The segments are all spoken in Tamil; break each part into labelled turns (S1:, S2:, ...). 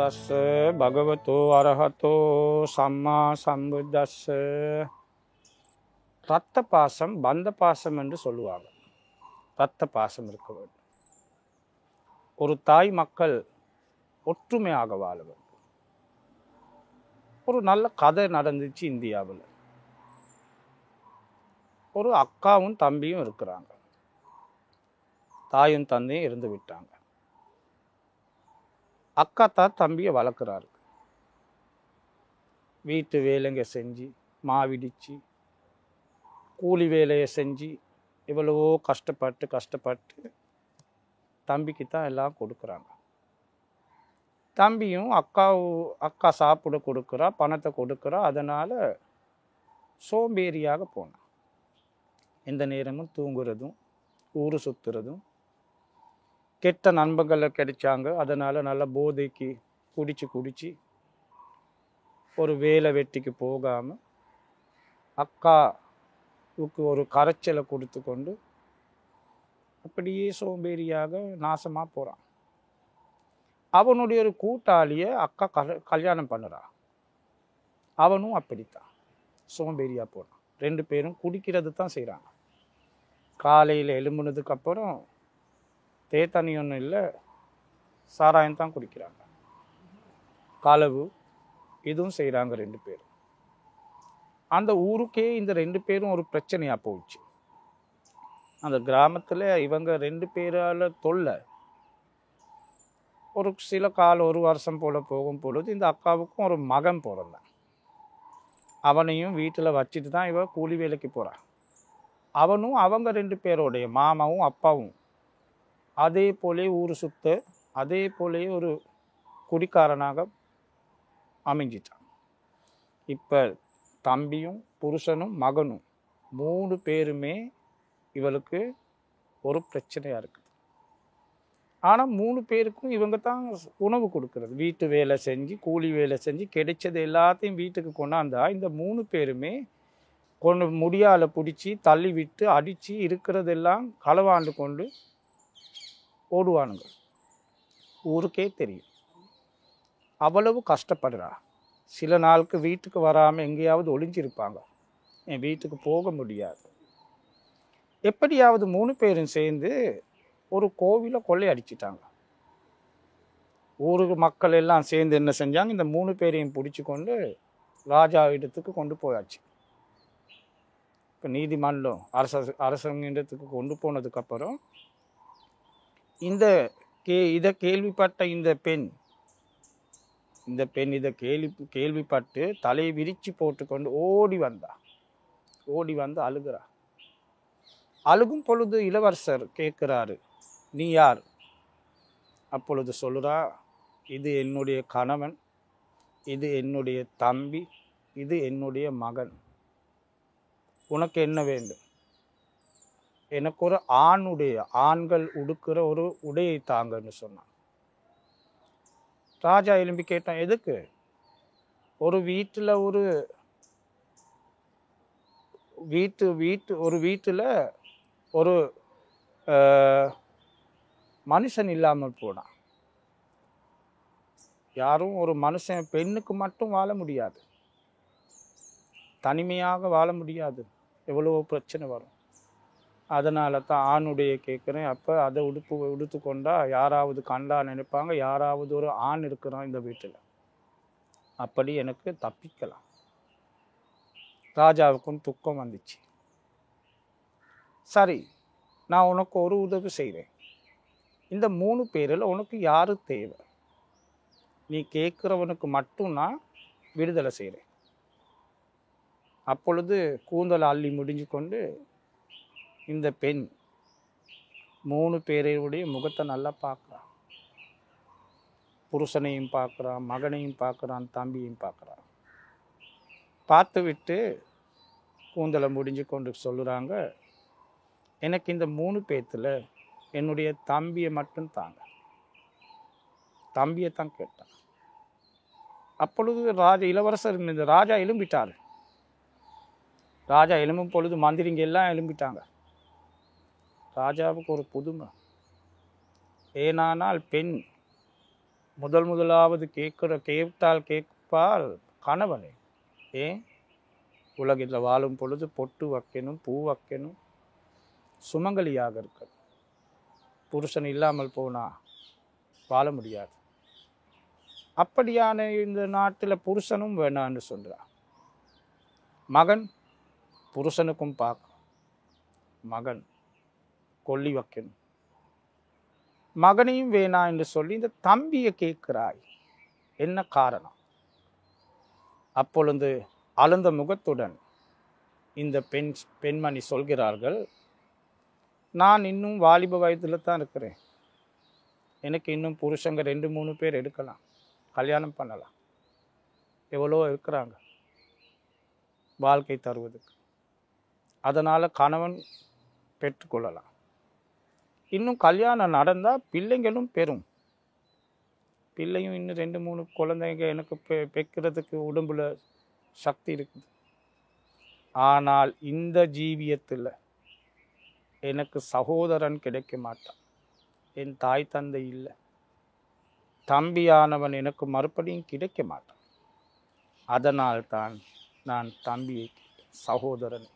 S1: තස්ස භගවතු අරහතෝ සම්මා සම්බුද්දස්ස ரத்த பாசம் பந்த பாசம் என்று சொல்லுவாங்க ரத்த பாசம் இருக்க வேண்டும் ஒரு தாய் மக்கள் ஒற்றுமையாக வாழ வேண்டும் ஒரு நல்ல கதை நடந்துச்சு இந்தியாவில் ஒரு அக்காவும் தம்பியும் இருக்கிறாங்க தாயும் தந்தையும் இருந்து விட்டாங்க அக்கா தான் தம்பியை வளர்க்குறாரு வீட்டு வேலைங்க செஞ்சு மாவிடிச்சு கூலி வேலையை செஞ்சு எவ்வளவோ கஷ்டப்பட்டு கஷ்டப்பட்டு தம்பிக்கு தான் எல்லாம் கொடுக்குறாங்க தம்பியும் அக்கா அக்கா சாப்பிட கொடுக்குறா பணத்தை கொடுக்குறா அதனால் சோம்பேறியாக போனான் எந்த நேரமும் தூங்குறதும் ஊர் சுற்றுறதும் கெட்ட நண்பர்கள் கிடைச்சாங்க அதனால் நல்லா போதைக்கு குடித்து குடித்து ஒரு வேலை வெட்டிக்கு போகாமல் அக்காவுக்கு ஒரு கரைச்சலை கொடுத்து கொண்டு அப்படியே சோம்பேறியாக நாசமாக போகிறான் அவனுடைய ஒரு கூட்டாளியை அக்கா கல்யாணம் பண்ணுறான் அவனும் அப்படித்தான் சோம்பேறியாக போகிறான் ரெண்டு பேரும் குடிக்கிறது தான் செய்கிறாங்க காலையில் எழும்புனதுக்கப்புறம் தே தண்ணி ஒன்றும் இல்லை சாராயம் தான் குடிக்கிறாங்க களவு இதுவும் செய்கிறாங்க ரெண்டு பேரும் அந்த ஊருக்கே இந்த ரெண்டு பேரும் ஒரு பிரச்சனையாக போச்சு அந்த கிராமத்தில் இவங்க ரெண்டு பேரால் தொல்லை ஒரு சில காலம் ஒரு வருஷம் போல் போகும் பொழுது இந்த அக்காவுக்கும் ஒரு மகன் பிறந்தான் அவனையும் வீட்டில் வச்சுட்டு தான் இவன் கூலி வேலைக்கு போகிறான் அவனும் அவங்க ரெண்டு பேரோடைய மாமாவும் அப்பாவும் அதே போலே ஊர் சுத்த அதே போலே ஒரு குடிக்காரனாக அமைஞ்சிட்டான் இப்போ தம்பியும் புருஷனும் மகனும் மூணு பேருமே இவளுக்கு ஒரு பிரச்சனையாக இருக்குது ஆனால் மூணு பேருக்கும் இவங்க தான் உணவு கொடுக்குறது வீட்டு வேலை செஞ்சு கூலி வேலை செஞ்சு கிடைச்சது எல்லாத்தையும் வீட்டுக்கு கொண்டாந்தா இந்த மூணு பேருமே கொண்டு முடியால் பிடிச்சி தள்ளி விட்டு அடித்து இருக்கிறதெல்லாம் களவாண்டு கொண்டு ஓடுவானுங்க ஊருக்கே தெரியும் அவ்வளவு கஷ்டப்படுறா சில நாளுக்கு வீட்டுக்கு வராமல் எங்கேயாவது ஒளிஞ்சிருப்பாங்க என் வீட்டுக்கு போக முடியாது எப்படியாவது மூணு பேரும் சேர்ந்து ஒரு கோவிலை கொள்ளையடிச்சிட்டாங்க ஊருக்கு மக்கள் எல்லாம் சேர்ந்து என்ன செஞ்சாங்க இந்த மூணு பேரையும் பிடிச்சி கொண்டு ராஜா இடத்துக்கு கொண்டு போயாச்சு இப்போ நீதிமன்றம் அரச இடத்துக்கு கொண்டு போனதுக்கப்புறம் இந்த கே இதை கேள்விப்பட்ட இந்த பெண் இந்த பெண் இதை கேள்வி கேள்விப்பட்டு தலையை விரித்து போட்டுக்கொண்டு ஓடி வந்தா ஓடி வந்து அழுகிறா அழுகும் பொழுது இளவரசர் கேட்குறாரு நீ யார் அப்பொழுது சொல்கிறா இது என்னுடைய கணவன் இது என்னுடைய தம்பி இது என்னுடைய மகன் உனக்கு என்ன வேண்டும் எனக்கு ஒரு ஆணுடைய ஆண்கள் உடுக்கிற ஒரு உடையை தாங்கன்னு சொன்னான் ராஜா எலும்பி கேட்டான் எதுக்கு ஒரு வீட்டில் ஒரு வீட்டு வீட்டு ஒரு வீட்டில் ஒரு மனுஷன் இல்லாமல் போனான் யாரும் ஒரு மனுஷன் பெண்ணுக்கு மட்டும் வாழ முடியாது தனிமையாக வாழ முடியாது எவ்வளவோ பிரச்சனை வரும் அதனால தான் ஆணுடைய கேட்குறேன் அப்போ அதை உடுப்பு உடுத்து கொண்டால் யாராவது கண்டா நினைப்பாங்க யாராவது ஒரு ஆண் இருக்கிறான் இந்த வீட்டில் அப்படி எனக்கு தப்பிக்கலாம் ராஜாவுக்கும் துக்கம் வந்துச்சு சரி நான் உனக்கு ஒரு உதவி செய்கிறேன் இந்த மூணு பேரில் உனக்கு யார் தேவை நீ கேட்குறவனுக்கு மட்டும் நான் விடுதலை செய்கிறேன் அப்பொழுது கூந்தல் அள்ளி முடிஞ்சு கொண்டு இந்த பெண் மூணு பேரையுடைய முகத்தை நல்லா பார்க்குறான் புருஷனையும் பார்க்குறான் மகனையும் பார்க்குறான் தம்பியும் பார்க்குறான் பார்த்து விட்டு கூந்தலை முடிஞ்சு கொண்டு சொல்லுறாங்க எனக்கு இந்த மூணு பேத்தில் என்னுடைய தம்பியை மட்டும் தாங்க தம்பியை தான் கேட்டான் அப்பொழுது ராஜா இளவரசர் இந்த ராஜா எழும்பிட்டார் ராஜா எழும்பும் பொழுது மந்திரிங்க எல்லாம் எழும்பிட்டாங்க ராஜாவுக்கு ஒரு புதுமை ஏனானால் பெண் முதல் முதலாவது கேட்குற கேட்டால் கேட்பால் கணவனே ஏன் உலகில் வாழும் பொழுது பொட்டு வைக்கணும் பூ வைக்கணும் சுமங்கலியாக இருக்கணும் புருஷன் இல்லாமல் போனால் வாழ முடியாது அப்படியான இந்த நாட்டில் புருஷனும் வேணான்னு சொல்கிறான் மகன் புருஷனுக்கும் பார்க்கும் மகன் கொல்லி வைக்கணும் மகனையும் வேணாம் என்று சொல்லி இந்த தம்பியை கேட்கிறாய் என்ன காரணம் அப்பொழுது அழுந்த முகத்துடன் இந்த பெண் பெண்மணி சொல்கிறார்கள் நான் இன்னும் வாலிப வயதில் தான் இருக்கிறேன் எனக்கு இன்னும் புருஷங்க ரெண்டு மூணு பேர் எடுக்கலாம் கல்யாணம் பண்ணலாம் எவ்வளோ இருக்கிறாங்க வாழ்க்கை தருவதுக்கு அதனால் கணவன் பெற்றுக்கொள்ளலாம் இன்னும் கல்யாணம் நடந்தால் பிள்ளைங்களும் பெறும் பிள்ளையும் இன்னும் ரெண்டு மூணு குழந்தைங்க எனக்கு பெ பெக்கிறதுக்கு உடம்புல சக்தி இருக்குது ஆனால் இந்த ஜீவியத்தில் எனக்கு சகோதரன் கிடைக்க மாட்டான் என் தாய் தந்தை இல்லை தம்பியானவன் எனக்கு மறுபடியும் கிடைக்க மாட்டான் அதனால்தான் நான் தம்பியை அதுக்கு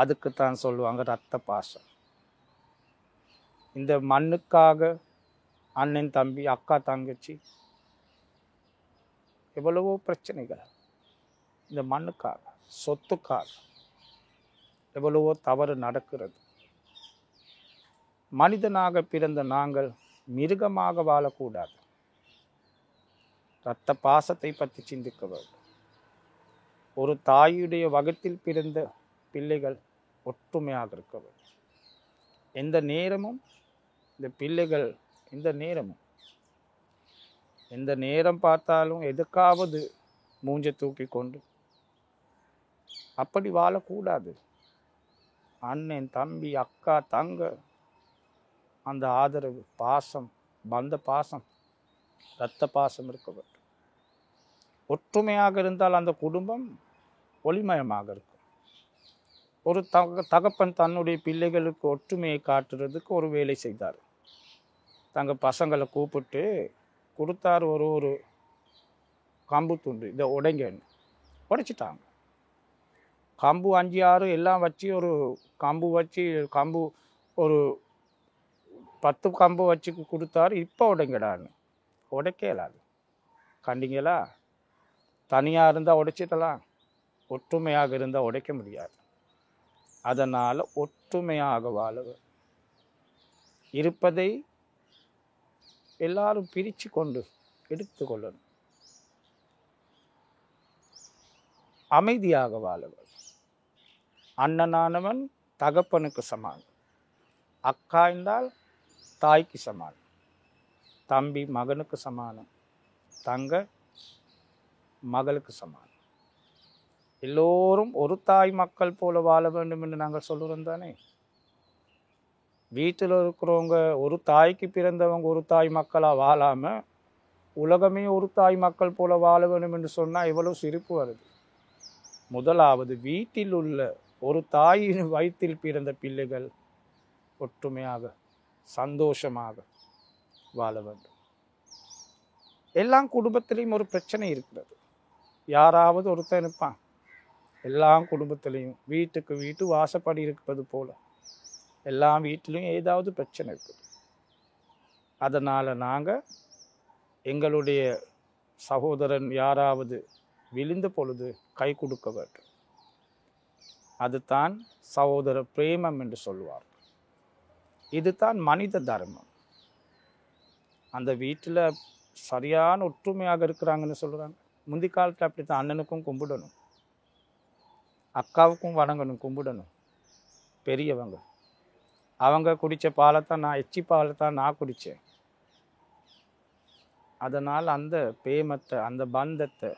S1: அதுக்குத்தான் சொல்லுவாங்க ரத்த பாசம் இந்த மண்ணுக்காக அண்ணன் தம்பி அக்கா தங்கச்சி எவ்வளவோ பிரச்சனைகள் இந்த மண்ணுக்காக சொத்துக்காக எவ்வளவோ தவறு நடக்கிறது மனிதனாக பிறந்த நாங்கள் மிருகமாக வாழக்கூடாது இரத்த பாசத்தை பற்றி சிந்திக்க வேண்டும் ஒரு தாயுடைய வகத்தில் பிறந்த பிள்ளைகள் ஒற்றுமையாக இருக்க வேண்டும் எந்த நேரமும் இந்த பிள்ளைகள் இந்த நேரம் எந்த நேரம் பார்த்தாலும் எதுக்காவது மூஞ்ச தூக்கி கொண்டு அப்படி வாழக்கூடாது அண்ணன் தம்பி அக்கா தங்க அந்த ஆதரவு பாசம் பந்த பாசம் இரத்த பாசம் இருக்க வேண்டும் ஒற்றுமையாக இருந்தால் அந்த குடும்பம் ஒளிமயமாக இருக்கும் ஒரு தக தகப்பன் தன்னுடைய பிள்ளைகளுக்கு ஒற்றுமையை காட்டுறதுக்கு ஒரு வேலை செய்தார் தங்கள் பசங்களை கூப்பிட்டு கொடுத்தார் ஒரு ஒரு கம்பு துண்டு இதை உடைங்கன்னு உடைச்சிட்டாங்க கம்பு அஞ்சு ஆறு எல்லாம் வச்சு ஒரு கம்பு வச்சு கம்பு ஒரு பத்து கம்பு வச்சு கொடுத்தாரு இப்போ உடைங்கடான்னு உடைக்கலாது கண்டிங்களா தனியாக இருந்தால் உடைச்சிடலாம் ஒற்றுமையாக இருந்தால் உடைக்க முடியாது அதனால் ஒற்றுமையாக வாழ இருப்பதை எல்லாரும் பிரித்து கொண்டு எடுத்து கொள்ளணும் அமைதியாக வாழவன் அண்ணனானவன் தகப்பனுக்கு சமான் அக்கா என்றால் தாய்க்கு சமான் தம்பி மகனுக்கு சமானம் தங்க மகளுக்கு சமானம் எல்லோரும் ஒரு தாய் மக்கள் போல வாழ வேண்டும் என்று நாங்கள் சொல்லுறோம் தானே வீட்டில் இருக்கிறவங்க ஒரு தாய்க்கு பிறந்தவங்க ஒரு தாய் மக்களாக வாழாமல் உலகமே ஒரு தாய் மக்கள் போல வாழ வேணும் என்று சொன்னால் இவ்வளோ சிரிப்பு வருது முதலாவது வீட்டில் உள்ள ஒரு தாயின் வயிற்றில் பிறந்த பிள்ளைகள் ஒற்றுமையாக சந்தோஷமாக வாழ வேண்டும் எல்லா குடும்பத்திலையும் ஒரு பிரச்சனை இருக்கிறது யாராவது ஒருத்தன் இருப்பான் எல்லா குடும்பத்திலையும் வீட்டுக்கு வீட்டு வாசப்படி இருப்பது போல எல்லா வீட்டிலும் ஏதாவது பிரச்சனை இருக்குது அதனால் நாங்கள் எங்களுடைய சகோதரன் யாராவது விழுந்த பொழுது கை கொடுக்க வேண்டும் அதுதான் சகோதர பிரேமம் என்று சொல்லுவார் இதுதான் மனித தர்மம் அந்த வீட்டில் சரியான ஒற்றுமையாக இருக்கிறாங்கன்னு சொல்கிறாங்க முந்தி காலத்தில் அப்படி தான் அண்ணனுக்கும் கும்பிடணும் அக்காவுக்கும் வணங்கணும் கும்பிடணும் பெரியவங்க அவங்க குடித்த பாலை தான் நான் எச்சி பாலை தான் நான் குடித்தேன் அதனால் அந்த பேமத்தை அந்த பந்தத்தை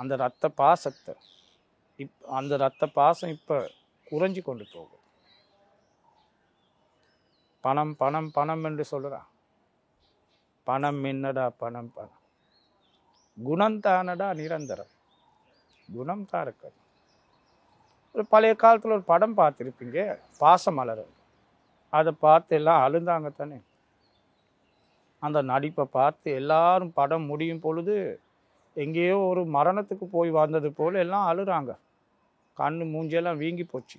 S1: அந்த ரத்த பாசத்தை இப் அந்த ரத்த பாசம் இப்போ குறைஞ்சி கொண்டு போகும் பணம் பணம் பணம் என்று சொல்கிறான் பணம் என்னடா பணம் பணம் குணம் தானடா நிரந்தரம் குணம் தான் இருக்கணும் ஒரு பழைய காலத்தில் ஒரு படம் பார்த்துருப்பீங்க பாசம் பாசமலர் அதை பார்த்து எல்லாம் அழுந்தாங்க தானே அந்த நடிப்பை பார்த்து எல்லாரும் படம் முடியும் பொழுது எங்கேயோ ஒரு மரணத்துக்கு போய் வந்தது போல் எல்லாம் அழுகிறாங்க கண் மூஞ்செல்லாம் வீங்கி போச்சு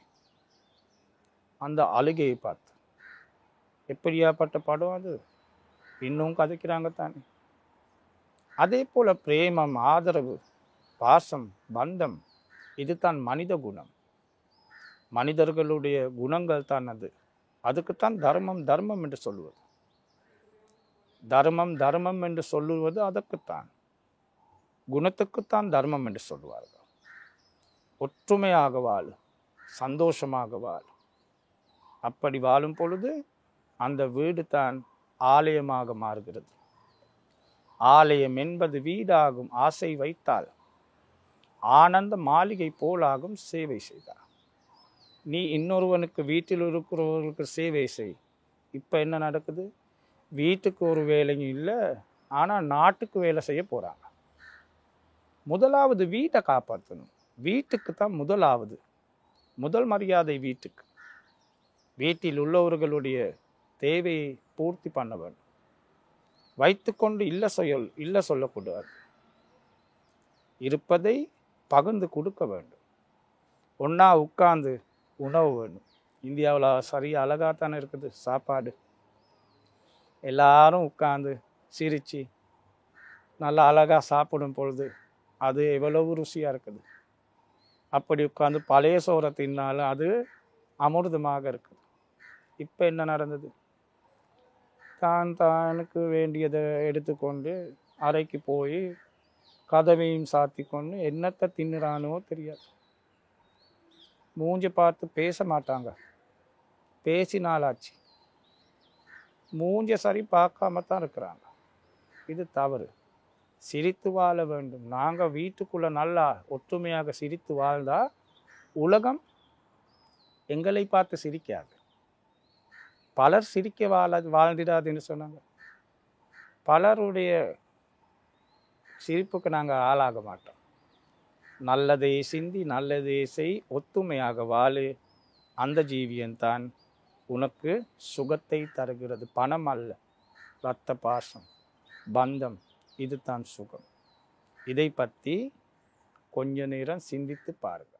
S1: அந்த அழுகையை பார்த்து எப்படியாப்பட்ட படம் அது இன்னும் கதைக்கிறாங்க தானே அதே போல் பிரேமம் ஆதரவு பாசம் பந்தம் இதுதான் மனித குணம் மனிதர்களுடைய குணங்கள் தான் அது அதுக்குத்தான் தர்மம் தர்மம் என்று சொல்லுவது தர்மம் தர்மம் என்று சொல்லுவது அதற்குத்தான் குணத்துக்குத்தான் தர்மம் என்று சொல்வார்கள் ஒற்றுமையாக வாழ் சந்தோஷமாக வாழும் அப்படி வாழும் பொழுது அந்த வீடு தான் ஆலயமாக மாறுகிறது ஆலயம் என்பது வீடாகும் ஆசை வைத்தால் ஆனந்த மாளிகை போலாகும் சேவை செய்தார் நீ இன்னொருவனுக்கு வீட்டில் இருக்கிறவர்களுக்கு சேவை செய் இப்போ என்ன நடக்குது வீட்டுக்கு ஒரு வேலையும் இல்லை ஆனால் நாட்டுக்கு வேலை செய்ய போகிறாங்க முதலாவது வீட்டை காப்பாற்றணும் வீட்டுக்கு தான் முதலாவது முதல் மரியாதை வீட்டுக்கு வீட்டில் உள்ளவர்களுடைய தேவையை பூர்த்தி பண்ண வேண்டும் வைத்துக்கொண்டு இல்லை சொல் இல்லை சொல்லக்கூடாது இருப்பதை பகிர்ந்து கொடுக்க வேண்டும் ஒன்றா உட்கார்ந்து உணவு வேணும் இந்தியாவில் சரியாக அழகாக தானே இருக்குது சாப்பாடு எல்லாரும் உட்காந்து சிரித்து நல்லா அழகாக சாப்பிடும் பொழுது அது எவ்வளவு ருசியாக இருக்குது அப்படி உட்காந்து பழைய சோறை தின்னாலும் அது அமிர்தமாக இருக்குது இப்போ என்ன நடந்தது தான் தானுக்கு வேண்டியதை எடுத்துக்கொண்டு அறைக்கு போய் கதவையும் சாத்தி கொண்டு என்னத்தை தின்னுறானோ தெரியாது மூஞ்சி பார்த்து பேச மாட்டாங்க பேசி நாளாச்சு மூஞ்ச சரி பார்க்காம தான் இருக்கிறாங்க இது தவறு சிரித்து வாழ வேண்டும் நாங்கள் வீட்டுக்குள்ளே நல்லா ஒற்றுமையாக சிரித்து வாழ்ந்தால் உலகம் எங்களை பார்த்து சிரிக்காது பலர் சிரிக்க வாழ வாழ்ந்திடாதுன்னு சொன்னாங்க பலருடைய சிரிப்புக்கு நாங்கள் ஆளாக மாட்டோம் நல்லதை சிந்தி நல்லதே செய் ஒத்துமையாக வாழு அந்த ஜீவியன்தான் உனக்கு சுகத்தை தருகிறது பணம் அல்ல இரத்த பாசம் பந்தம் இதுதான் சுகம் இதை பற்றி கொஞ்ச நேரம் சிந்தித்து பாருங்கள்